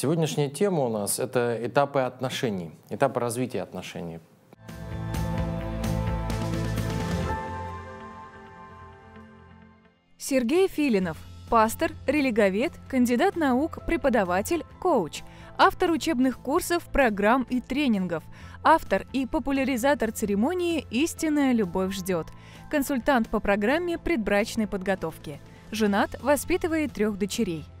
Сегодняшняя тема у нас — это этапы отношений, этапы развития отношений. Сергей Филинов, пастор, религовед, кандидат наук, преподаватель, коуч, автор учебных курсов, программ и тренингов, автор и популяризатор церемонии «Истинная любовь ждет», консультант по программе предбрачной подготовки. Женат, воспитывает трех дочерей –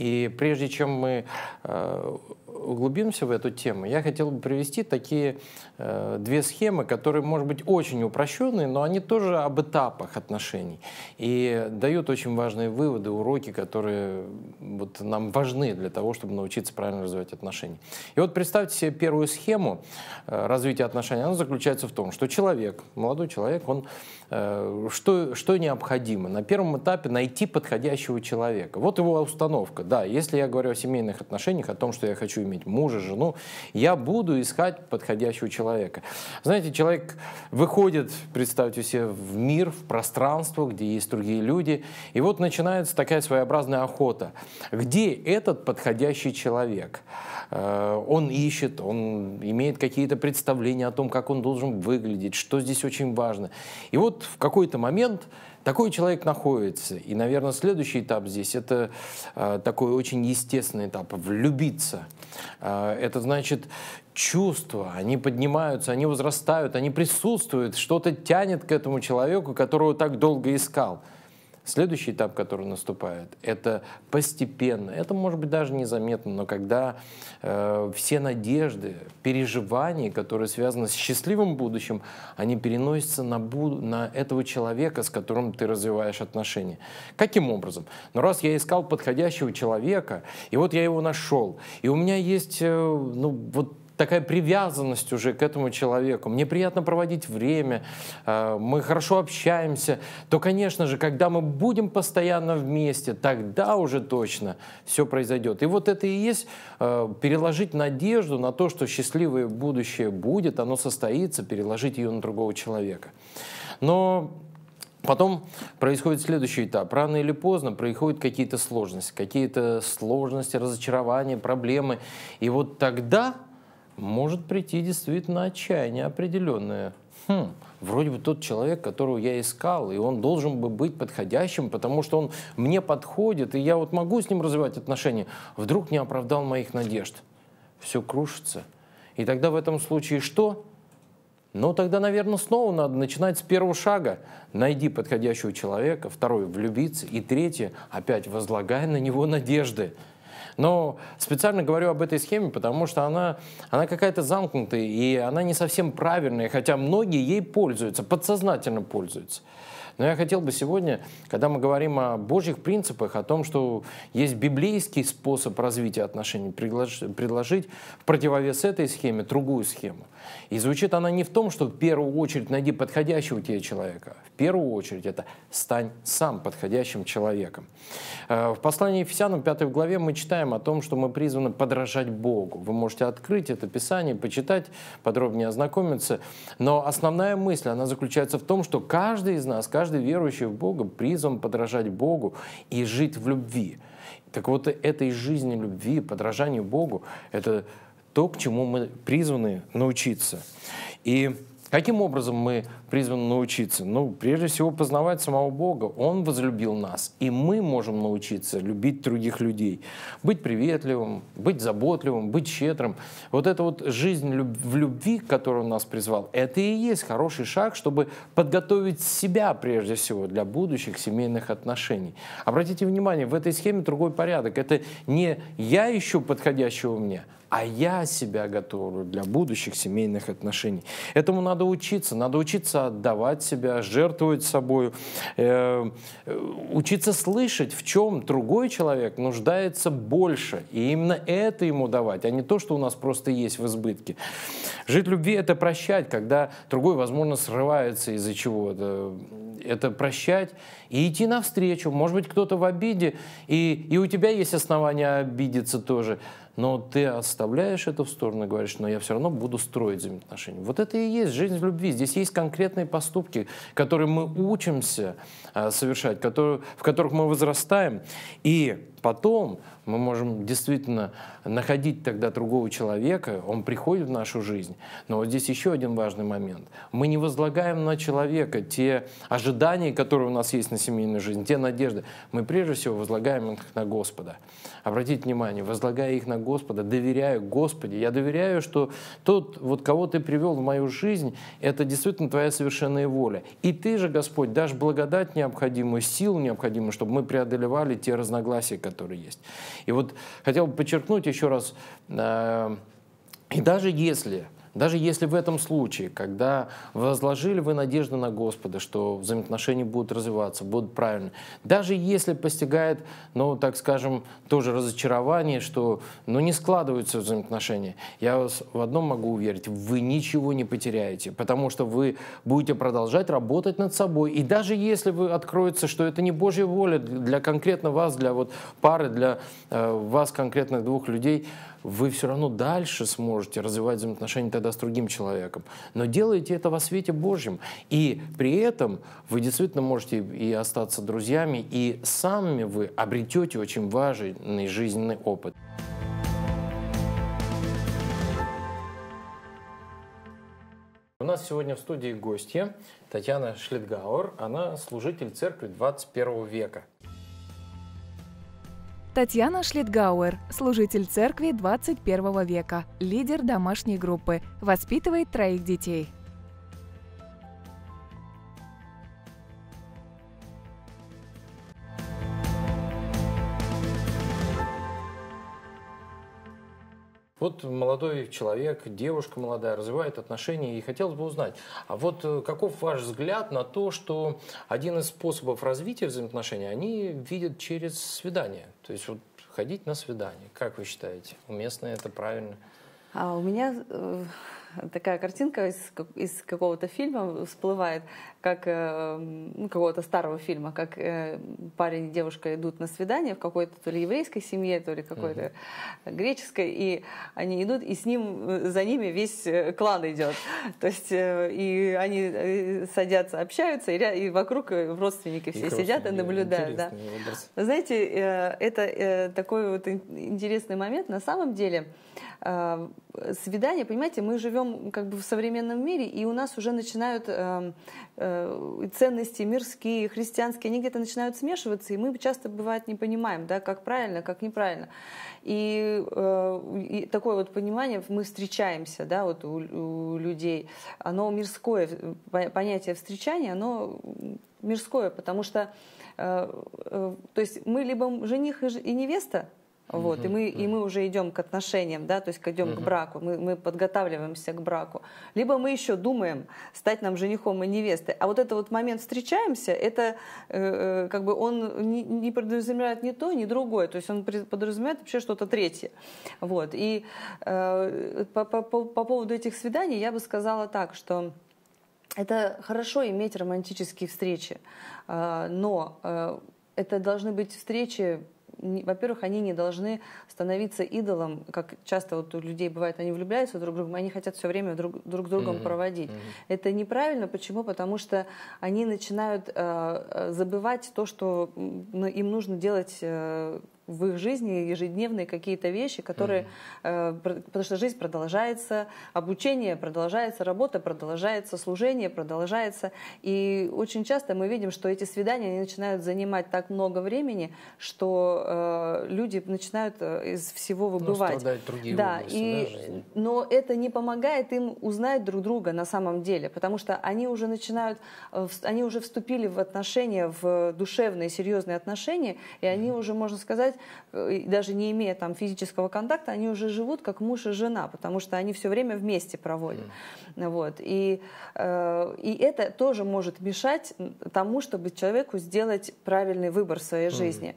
И прежде чем мы э, углубимся в эту тему, я хотел бы привести такие э, две схемы, которые, может быть, очень упрощенные, но они тоже об этапах отношений и дают очень важные выводы, уроки, которые вот, нам важны для того, чтобы научиться правильно развивать отношения. И вот представьте себе первую схему э, развития отношений. Она заключается в том, что человек, молодой человек, он что, что необходимо? На первом этапе найти подходящего человека. Вот его установка. Да, если я говорю о семейных отношениях, о том, что я хочу иметь мужа, жену, я буду искать подходящего человека. Знаете, человек выходит, представьте себе, в мир, в пространство, где есть другие люди, и вот начинается такая своеобразная охота. Где этот подходящий человек? Э, он ищет, он имеет какие-то представления о том, как он должен выглядеть, что здесь очень важно. И вот в какой-то момент такой человек находится. И, наверное, следующий этап здесь это э, такой очень естественный этап влюбиться. Э, это значит чувства, они поднимаются, они возрастают, они присутствуют, что-то тянет к этому человеку, которого так долго искал. Следующий этап, который наступает, это постепенно, это может быть даже незаметно, но когда э, все надежды, переживания, которые связаны с счастливым будущим, они переносятся на, буд на этого человека, с которым ты развиваешь отношения. Каким образом? Ну раз я искал подходящего человека, и вот я его нашел, и у меня есть э, ну, вот такая привязанность уже к этому человеку, мне приятно проводить время, э, мы хорошо общаемся, то, конечно же, когда мы будем постоянно вместе, тогда уже точно все произойдет. И вот это и есть э, переложить надежду на то, что счастливое будущее будет, оно состоится, переложить ее на другого человека. Но Потом происходит следующий этап. Рано или поздно приходят какие-то сложности, какие-то сложности, разочарования, проблемы. И вот тогда может прийти действительно отчаяние определенное. Хм, вроде бы тот человек, которого я искал, и он должен бы быть подходящим, потому что он мне подходит, и я вот могу с ним развивать отношения, вдруг не оправдал моих надежд. Все крушится. И тогда в этом случае что? Ну, тогда, наверное, снова надо начинать с первого шага. Найди подходящего человека, второй – влюбиться, и третье – опять возлагай на него надежды. Но специально говорю об этой схеме, потому что она, она какая-то замкнутая, и она не совсем правильная, хотя многие ей пользуются, подсознательно пользуются. Но я хотел бы сегодня, когда мы говорим о Божьих принципах, о том, что есть библейский способ развития отношений, предложить в противовес этой схеме другую схему. И звучит она не в том, что в первую очередь найди подходящего тебе человека. В первую очередь это стань сам подходящим человеком. Э, в послании Ефесянам 5 главе мы читаем о том, что мы призваны подражать Богу. Вы можете открыть это Писание, почитать, подробнее ознакомиться. Но основная мысль, она заключается в том, что каждый из нас, каждый каждый верующий в Бога призван подражать Богу и жить в любви. Так вот, этой жизни любви, подражанию Богу, это то, к чему мы призваны научиться. И Каким образом мы призваны научиться? Ну, прежде всего, познавать самого Бога. Он возлюбил нас, и мы можем научиться любить других людей. Быть приветливым, быть заботливым, быть щедрым. Вот эта вот жизнь в любви, которую он нас призвал, это и есть хороший шаг, чтобы подготовить себя, прежде всего, для будущих семейных отношений. Обратите внимание, в этой схеме другой порядок. Это не «я ищу подходящего мне», а я себя готовлю для будущих семейных отношений. Этому надо учиться, надо учиться отдавать себя, жертвовать собой, э, э, учиться слышать, в чем другой человек нуждается больше, и именно это ему давать, а не то, что у нас просто есть в избытке. Жить в любви — это прощать, когда другой, возможно, срывается из-за чего-то. Это прощать и идти навстречу. Может быть, кто-то в обиде, и, и у тебя есть основания обидеться тоже но ты оставляешь это в сторону и говоришь, но я все равно буду строить взаимоотношения. Вот это и есть жизнь в любви. Здесь есть конкретные поступки, которые мы учимся э, совершать, которые, в которых мы возрастаем. И потом мы можем действительно находить тогда другого человека, он приходит в нашу жизнь. Но вот здесь еще один важный момент. Мы не возлагаем на человека те ожидания, которые у нас есть на семейную жизнь, те надежды. Мы прежде всего возлагаем их на Господа. Обратите внимание, возлагая их на Господа, доверяю Господи, Я доверяю, что тот, вот кого ты привел в мою жизнь, это действительно твоя совершенная воля. И ты же, Господь, дашь благодать необходимую, силу необходимую, чтобы мы преодолевали те разногласия, которые есть. И вот хотел бы подчеркнуть еще раз, э, и даже если даже если в этом случае, когда возложили вы надежды на Господа, что взаимоотношения будут развиваться, будут правильно, даже если постигает, ну, так скажем, тоже разочарование, что, ну, не складываются взаимоотношения, я вас в одном могу уверить, вы ничего не потеряете, потому что вы будете продолжать работать над собой, и даже если вы откроется, что это не Божья воля для конкретно вас, для вот пары, для э, вас конкретных двух людей, вы все равно дальше сможете развивать взаимоотношения тогда с другим человеком. Но делайте это во свете Божьем. И при этом вы действительно можете и остаться друзьями, и сами вы обретете очень важный жизненный опыт. У нас сегодня в студии гостья Татьяна Шлитгаур, Она служитель церкви 21 века. Татьяна Шлитгауэр, служитель церкви 21 века, лидер домашней группы, воспитывает троих детей. Вот молодой человек, девушка молодая развивает отношения, и хотелось бы узнать, а вот э, каков ваш взгляд на то, что один из способов развития взаимоотношений они видят через свидание? То есть вот ходить на свидание, как вы считаете, уместно это, правильно? А у меня э, такая картинка из, из какого-то фильма всплывает, как э, ну, какого-то старого фильма, как э, парень и девушка идут на свидание в какой-то то ли еврейской семье, то ли какой-то угу. uh греческой, и они идут, и с ним, э, за ними весь клан идет. То есть и они садятся, общаются, и, и вокруг родственники все и сидят и наблюдают. Да. Образ. Знаете, это такой вот интересный момент. На самом деле, Э, свидания, понимаете, мы живем как бы в современном мире, и у нас уже начинают э, э, ценности мирские, христианские, они где-то начинают смешиваться, и мы часто, бывает, не понимаем, да, как правильно, как неправильно. И, и такое вот понимание, мы встречаемся, да, вот у, у людей, оно мирское, понятие встречания, оно мирское, потому что, то есть мы либо жених и невеста, вот, угу, и, мы, угу. и мы уже идем к отношениям, да, то есть идем угу. к браку, мы, мы подготавливаемся к браку. Либо мы еще думаем стать нам женихом и невестой. А вот этот вот момент встречаемся, это э, э как бы он не, не подразумевает ни то, ни другое. То есть он подразумевает вообще что-то третье. Вот. И э, по, по, по поводу этих свиданий я бы сказала так, что... Это хорошо иметь романтические встречи, а, но э, это должны быть встречи во-первых, они не должны становиться идолом, как часто вот у людей бывает, они влюбляются друг в друга, они хотят все время друг, друг другом mm-hmm. проводить. Mm-hmm. Это неправильно. Почему? Потому что они начинают э, э забывать то, что им нужно делать э, в их жизни ежедневные какие-то вещи, которые, mm-hmm. потому что жизнь продолжается, обучение продолжается, работа продолжается, служение продолжается. И очень часто мы видим, что эти свидания они начинают занимать так много времени, что э, люди начинают э, из всего ну, выбывать. Ну, другие да, области, и, да, но это не помогает им узнать друг друга на самом деле, потому что они уже начинают, э, они уже вступили в отношения, в душевные, серьезные отношения, и они mm-hmm. уже, можно сказать, Э, даже не имея там физического контакта, они уже живут как муж и жена, потому что они все время вместе проводят. Mm. Вот. И, э, и это тоже может мешать тому, чтобы человеку сделать правильный выбор в своей mm. жизни.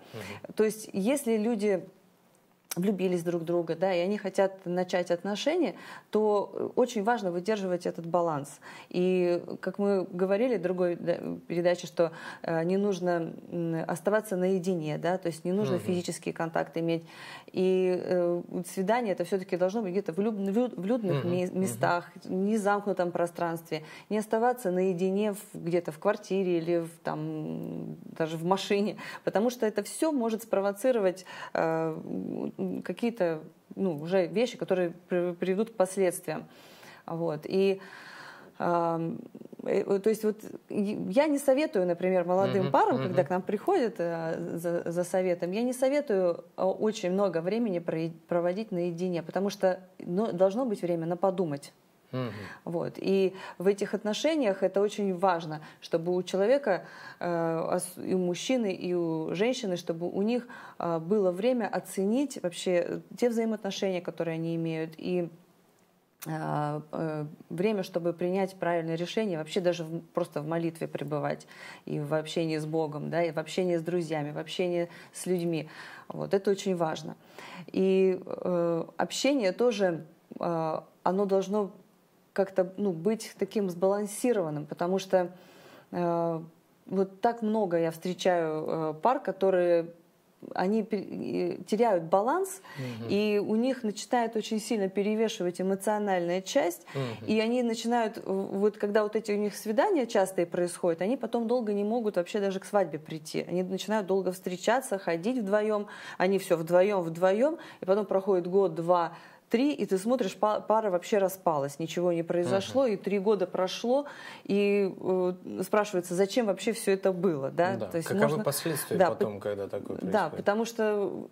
Mm. То есть если люди влюбились друг в друга, да, и они хотят начать отношения, то э, очень важно выдерживать этот баланс. И, э, как мы говорили в другой передаче, что э, не нужно оставаться наедине, да, то есть не нужно угу. физический контакт иметь. И э, свидание это все-таки должно быть где-то в, люб, в людных угу. местах, угу. не замкнутом пространстве, не оставаться наедине где-то в квартире или в, там даже в машине, потому что это все может спровоцировать э, какие-то ну, уже вещи, которые приведут к последствиям. Вот. И э, э, то есть вот я не советую, например, молодым uh-huh, парам, uh-huh. когда к нам приходят э, за, за советом, я не советую очень много времени проводить наедине, потому что ну, должно быть время на подумать. Угу. Вот. И в этих отношениях это очень важно, чтобы у человека, э, и у мужчины, и у женщины, чтобы у них э, было время оценить вообще э, те взаимоотношения, которые они имеют, и время, чтобы принять правильное решение, вообще даже просто в молитве пребывать и в общении с Богом, да, и в общении с друзьями, в общении с людьми. Вот это очень важно. И общение тоже, оно должно как-то ну, быть таким сбалансированным, потому что э, вот так много я встречаю э, пар, которые они теряют баланс, угу. и у них начинает очень сильно перевешивать эмоциональная часть, угу. и они начинают, вот когда вот эти у них свидания частые происходят, они потом долго не могут вообще даже к свадьбе прийти. Они начинают долго встречаться, ходить вдвоем, они все вдвоем, вдвоем, и потом проходит год-два, три, и ты смотришь, пара вообще распалась, ничего не произошло, uh-huh. и три года прошло, и э, спрашивается, зачем вообще все это было, да? Ну, да. То есть Каковы можно... последствия да, потом, по... когда такое происходит? Да, потому что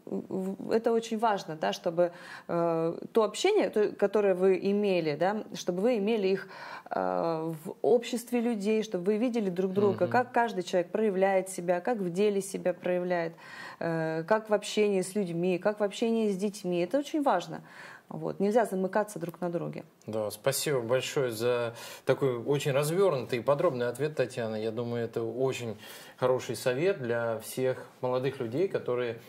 это очень важно, да, чтобы э, то общение, то, которое вы имели, да, чтобы вы имели их э, в обществе людей, чтобы вы видели друг друга, uh-huh. как каждый человек проявляет себя, как в деле себя проявляет, э, как в общении с людьми, как в общении с детьми, это очень важно. Вот. Нельзя замыкаться друг на друге. Да, спасибо большое за такой очень развернутый и подробный ответ, Татьяна. Я думаю, это очень хороший совет для всех молодых людей, которые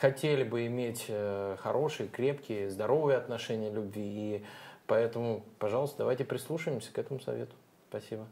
хотели бы иметь э, хорошие, крепкие, здоровые отношения любви. И поэтому, пожалуйста, давайте прислушаемся к этому совету. Спасибо.